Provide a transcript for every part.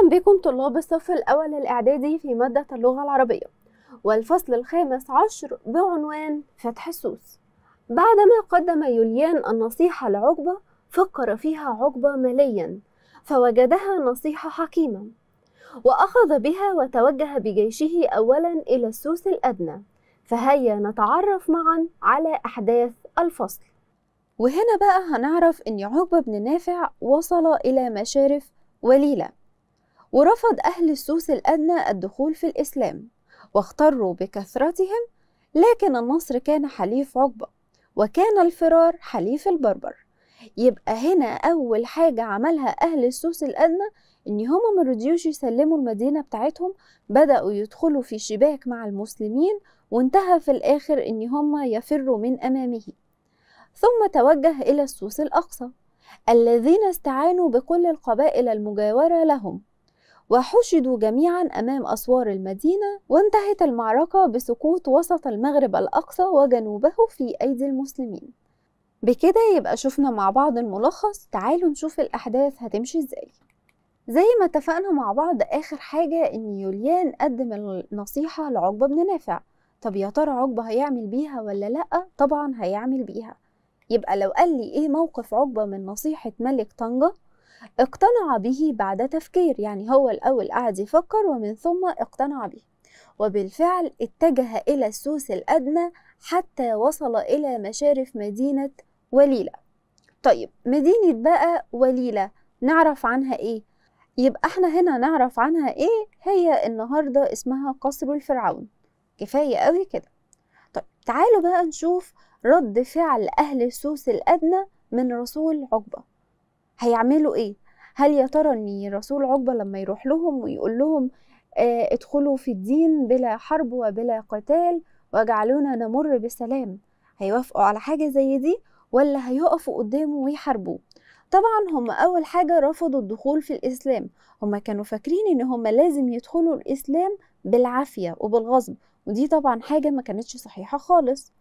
أهلا بكم طلاب الصف الأول الإعدادي في مادة اللغة العربية والفصل الخامس عشر بعنوان فتح السوس بعدما قدم يوليان النصيحة لعقبة فكر فيها عقبة مليا فوجدها نصيحة حكيمة وأخذ بها وتوجه بجيشه أولا إلى السوس الأدنى فهيا نتعرف معا على أحداث الفصل وهنا بقى هنعرف أن عقبة بن نافع وصل إلى مشارف وليلة ورفض أهل السوس الأدنى الدخول في الإسلام واختروا بكثرتهم لكن النصر كان حليف عقبة وكان الفرار حليف البربر يبقى هنا أول حاجة عملها أهل السوس الأدنى إن هما مرضيوش يسلموا المدينة بتاعتهم بدأوا يدخلوا في شباك مع المسلمين وانتهى في الآخر إن هما يفروا من أمامه ثم توجه إلى السوس الأقصى الذين استعانوا بكل القبائل المجاورة لهم وحشدوا جميعا امام اسوار المدينه وانتهت المعركه بسقوط وسط المغرب الاقصى وجنوبه في ايدي المسلمين بكده يبقى شفنا مع بعض الملخص تعالوا نشوف الاحداث هتمشي ازاي زي ما اتفقنا مع بعض اخر حاجه ان يوليان قدم النصيحه لعقبه بن نافع طب يا ترى عقبه هيعمل بيها ولا لا طبعا هيعمل بيها يبقى لو قال لي ايه موقف عقبه من نصيحه ملك طنجه اقتنع به بعد تفكير يعني هو الأول قعد يفكر ومن ثم اقتنع به وبالفعل اتجه إلى السوس الأدنى حتى وصل إلى مشارف مدينة وليلة طيب مدينة بقى وليلة نعرف عنها إيه؟ يبقى احنا هنا نعرف عنها إيه هي النهاردة اسمها قصر الفرعون كفاية قوي كده طيب تعالوا بقى نشوف رد فعل أهل السوس الأدنى من رسول عقبة هيعملوا ايه هل يا ترى ان رسول عقبه لما يروح لهم ويقول لهم اه ادخلوا في الدين بلا حرب وبلا قتال واجعلونا نمر بسلام هيوافقوا على حاجه زي دي ولا هيقفوا قدامه ويحاربوه طبعا هم اول حاجه رفضوا الدخول في الاسلام هم كانوا فاكرين ان هم لازم يدخلوا الاسلام بالعافيه وبالغصب ودي طبعا حاجه ما كانتش صحيحه خالص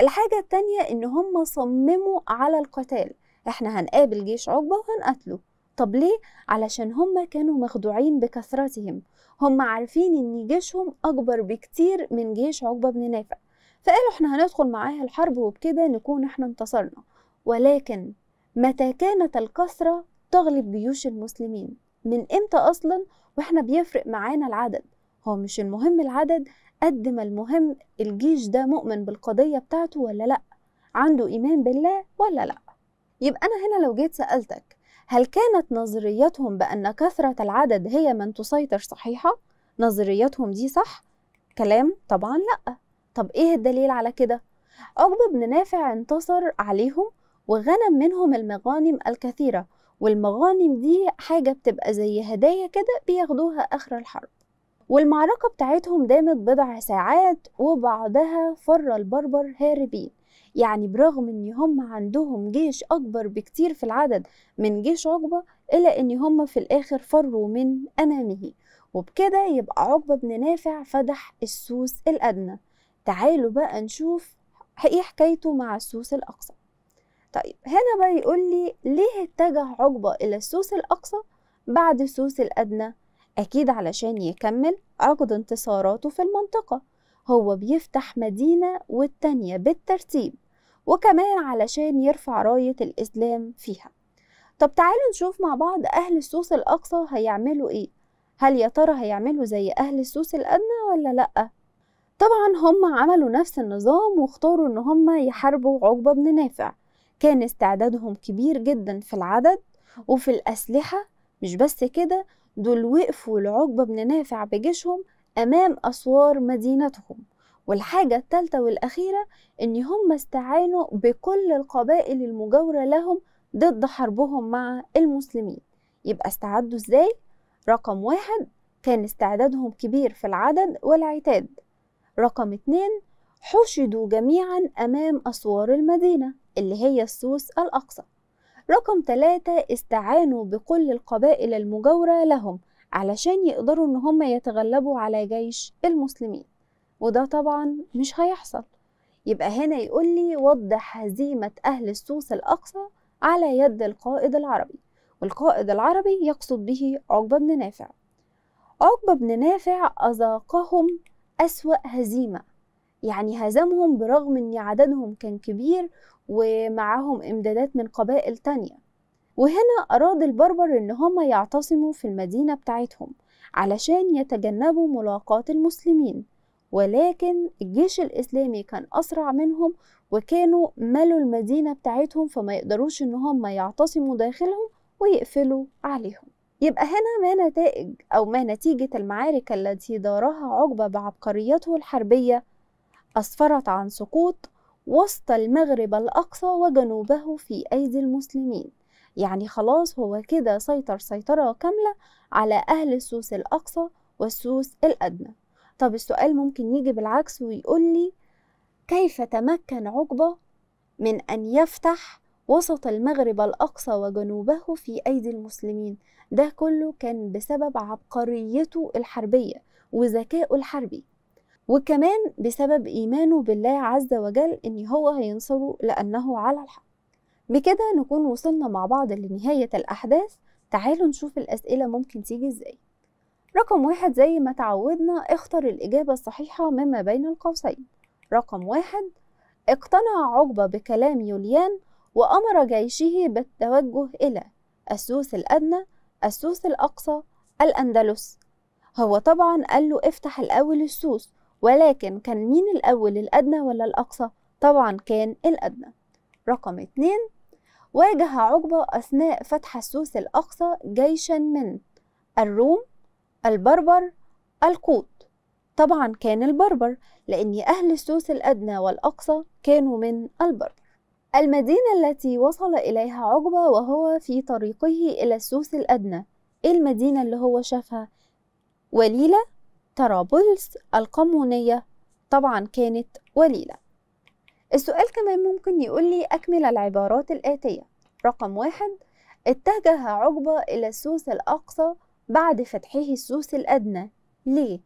الحاجه التانيه ان هم صمموا على القتال احنا هنقابل جيش عقبة وهنقتله طب ليه؟ علشان هم كانوا مخدوعين بكثرتهم هم عارفين ان جيشهم اكبر بكتير من جيش عقبة بن نافع فقالوا احنا هندخل معاه الحرب وبكده نكون احنا انتصرنا ولكن متى كانت الكثرة تغلب جيوش المسلمين من امتى اصلا واحنا بيفرق معانا العدد هو مش المهم العدد قد ما المهم الجيش ده مؤمن بالقضية بتاعته ولا لأ عنده إيمان بالله ولا لأ يبقى أنا هنا لو جيت سألتك هل كانت نظريتهم بأن كثرة العدد هي من تسيطر صحيحة؟ نظريتهم دي صح؟ كلام طبعا لأ طب إيه الدليل على كده؟ عقبة بن نافع انتصر عليهم وغنم منهم المغانم الكثيرة والمغانم دي حاجة بتبقى زي هدايا كده بياخدوها آخر الحرب والمعركة بتاعتهم دامت بضع ساعات وبعدها فر البربر هاربين يعني برغم ان هم عندهم جيش اكبر بكتير في العدد من جيش عقبة الا ان هم في الاخر فروا من امامه وبكده يبقى عقبة بن نافع فدح السوس الادنى تعالوا بقى نشوف ايه حكايته مع السوس الاقصى طيب هنا بقى يقول لي ليه اتجه عقبة الى السوس الاقصى بعد السوس الادنى اكيد علشان يكمل عقد انتصاراته في المنطقة هو بيفتح مدينة والتانية بالترتيب وكمان علشان يرفع راية الإسلام فيها طب تعالوا نشوف مع بعض أهل السوس الأقصى هيعملوا إيه هل يا ترى هيعملوا زي أهل السوس الأدنى ولا لأ؟ طبعا هم عملوا نفس النظام واختاروا إن هم يحاربوا عقبة بن نافع كان استعدادهم كبير جدا في العدد وفي الأسلحة مش بس كده دول وقفوا لعقبة بن نافع بجيشهم أمام أسوار مدينتهم والحاجة الثالثة والأخيرة إن هم استعانوا بكل القبائل المجاورة لهم ضد حربهم مع المسلمين يبقى استعدوا إزاي؟ رقم واحد كان استعدادهم كبير في العدد والعتاد رقم اتنين حشدوا جميعا أمام أسوار المدينة اللي هي السوس الأقصى رقم ثلاثة استعانوا بكل القبائل المجاورة لهم علشان يقدروا إن هم يتغلبوا على جيش المسلمين وده طبعا مش هيحصل يبقى هنا يقول لي وضح هزيمة أهل السوس الأقصى على يد القائد العربي والقائد العربي يقصد به عقبة بن نافع عقبة بن نافع أذاقهم أسوأ هزيمة يعني هزمهم برغم أن عددهم كان كبير ومعهم إمدادات من قبائل تانية وهنا أراد البربر أن هم يعتصموا في المدينة بتاعتهم علشان يتجنبوا ملاقاة المسلمين ولكن الجيش الإسلامي كان أسرع منهم وكانوا ملوا المدينة بتاعتهم فما يقدروش إن هم يعتصموا داخلهم ويقفلوا عليهم يبقى هنا ما نتائج أو ما نتيجة المعارك التي دارها عقبة بعبقريته الحربية أسفرت عن سقوط وسط المغرب الأقصى وجنوبه في أيدي المسلمين يعني خلاص هو كده سيطر سيطرة كاملة على أهل السوس الأقصى والسوس الأدنى طب السؤال ممكن يجي بالعكس ويقول لي كيف تمكن عقبة من أن يفتح وسط المغرب الأقصى وجنوبه في أيدي المسلمين ده كله كان بسبب عبقريته الحربية وذكائه الحربي وكمان بسبب إيمانه بالله عز وجل إن هو هينصره لأنه على الحق بكده نكون وصلنا مع بعض لنهاية الأحداث تعالوا نشوف الأسئلة ممكن تيجي إزاي رقم واحد زي ما تعودنا اختر الإجابة الصحيحة مما بين القوسين رقم واحد اقتنع عقبة بكلام يوليان وأمر جيشه بالتوجه إلى السوس الأدنى السوس الأقصى الأندلس هو طبعا قال له افتح الأول السوس ولكن كان مين الأول الأدنى ولا الأقصى؟ طبعا كان الأدنى رقم اتنين واجه عقبة أثناء فتح السوس الأقصى جيشا من الروم البربر القوط طبعا كان البربر لأن أهل السوس الأدنى والأقصى كانوا من البربر المدينة التي وصل إليها عقبة وهو في طريقه إلى السوس الأدنى إيه المدينة اللي هو شافها وليلة طرابلس القمونية طبعا كانت وليلة السؤال كمان ممكن يقول لي أكمل العبارات الآتية رقم واحد اتجه عقبة إلى السوس الأقصى بعد فتحه السوس الأدنى ليه؟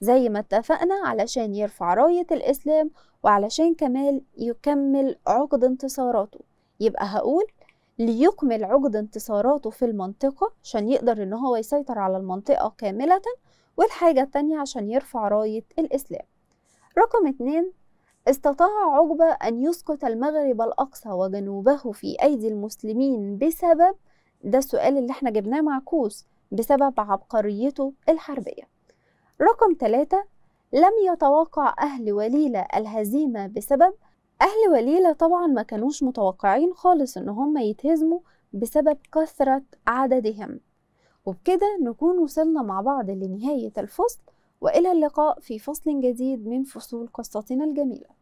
زي ما اتفقنا علشان يرفع راية الإسلام وعلشان كمال يكمل عقد انتصاراته يبقى هقول ليكمل عقد انتصاراته في المنطقة عشان يقدر إن هو يسيطر على المنطقة كاملة والحاجة التانية عشان يرفع راية الإسلام رقم اتنين استطاع عقبة أن يسقط المغرب الأقصى وجنوبه في أيدي المسلمين بسبب ده السؤال اللي احنا جبناه معكوس بسبب عبقريته الحربية رقم ثلاثة لم يتوقع أهل وليلة الهزيمة بسبب أهل وليلة طبعا ما كانوش متوقعين خالص إن هم يتهزموا بسبب كثرة عددهم وبكده نكون وصلنا مع بعض لنهاية الفصل وإلى اللقاء في فصل جديد من فصول قصتنا الجميلة